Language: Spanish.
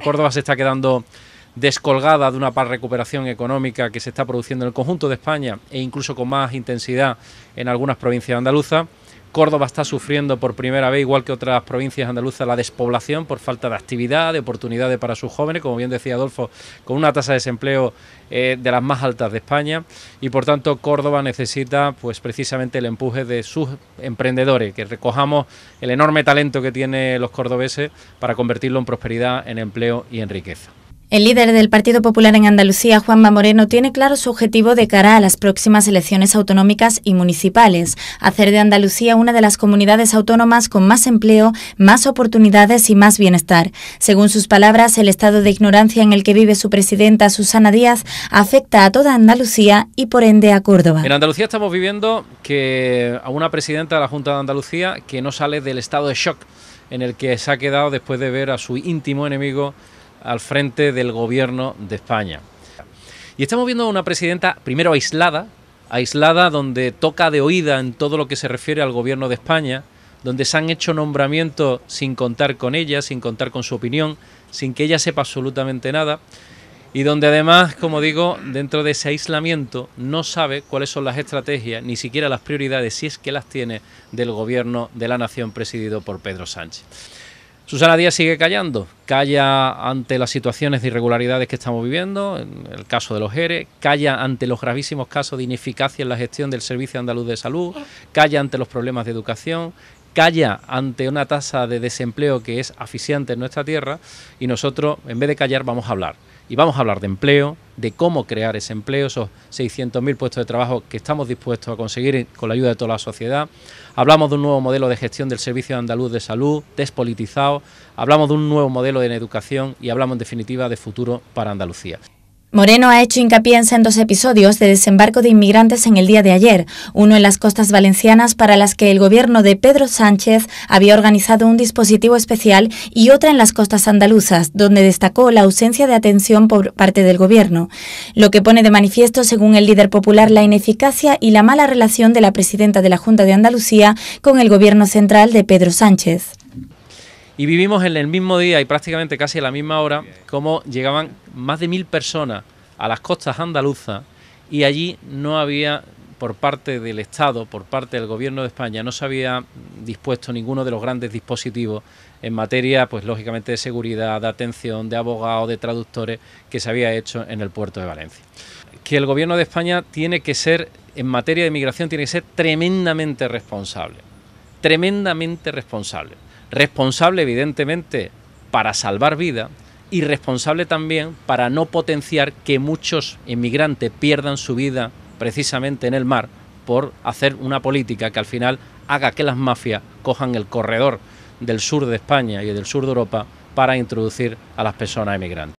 Córdoba se está quedando descolgada de una par recuperación económica que se está produciendo en el conjunto de España e incluso con más intensidad en algunas provincias andaluzas. Córdoba está sufriendo por primera vez, igual que otras provincias andaluzas, la despoblación por falta de actividad, de oportunidades para sus jóvenes, como bien decía Adolfo, con una tasa de desempleo eh, de las más altas de España. Y por tanto, Córdoba necesita pues precisamente el empuje de sus emprendedores, que recojamos el enorme talento que tienen los cordobeses para convertirlo en prosperidad, en empleo y en riqueza. El líder del Partido Popular en Andalucía, Juanma Moreno, tiene claro su objetivo de cara a las próximas elecciones autonómicas y municipales, hacer de Andalucía una de las comunidades autónomas con más empleo, más oportunidades y más bienestar. Según sus palabras, el estado de ignorancia en el que vive su presidenta Susana Díaz afecta a toda Andalucía y por ende a Córdoba. En Andalucía estamos viviendo que a una presidenta de la Junta de Andalucía que no sale del estado de shock en el que se ha quedado después de ver a su íntimo enemigo al frente del gobierno de España. Y estamos viendo a una presidenta primero aislada, aislada donde toca de oída en todo lo que se refiere al gobierno de España, donde se han hecho nombramientos sin contar con ella, sin contar con su opinión, sin que ella sepa absolutamente nada, y donde además, como digo, dentro de ese aislamiento no sabe cuáles son las estrategias, ni siquiera las prioridades, si es que las tiene, del gobierno de la nación presidido por Pedro Sánchez. Susana Díaz sigue callando, calla ante las situaciones de irregularidades que estamos viviendo, en el caso de los Jerez... calla ante los gravísimos casos de ineficacia en la gestión del Servicio Andaluz de Salud, calla ante los problemas de educación, calla ante una tasa de desempleo que es asfixiante en nuestra tierra y nosotros, en vez de callar, vamos a hablar. Y vamos a hablar de empleo, de cómo crear ese empleo, esos 600.000 puestos de trabajo que estamos dispuestos a conseguir con la ayuda de toda la sociedad. Hablamos de un nuevo modelo de gestión del Servicio Andaluz de Salud, despolitizado. Hablamos de un nuevo modelo en educación y hablamos, en definitiva, de futuro para Andalucía. Moreno ha hecho hincapié en dos episodios de desembarco de inmigrantes en el día de ayer, uno en las costas valencianas para las que el gobierno de Pedro Sánchez había organizado un dispositivo especial y otra en las costas andaluzas, donde destacó la ausencia de atención por parte del gobierno, lo que pone de manifiesto, según el líder popular, la ineficacia y la mala relación de la presidenta de la Junta de Andalucía con el gobierno central de Pedro Sánchez y vivimos en el mismo día y prácticamente casi a la misma hora como llegaban más de mil personas a las costas andaluzas y allí no había por parte del Estado, por parte del Gobierno de España, no se había dispuesto ninguno de los grandes dispositivos en materia, pues lógicamente, de seguridad, de atención, de abogados, de traductores que se había hecho en el puerto de Valencia. Que el Gobierno de España tiene que ser, en materia de migración, tiene que ser tremendamente responsable. Tremendamente responsable. Responsable, evidentemente, para salvar vidas, irresponsable también para no potenciar que muchos inmigrantes pierdan su vida precisamente en el mar por hacer una política que al final haga que las mafias cojan el corredor del sur de España y del sur de Europa para introducir a las personas emigrantes.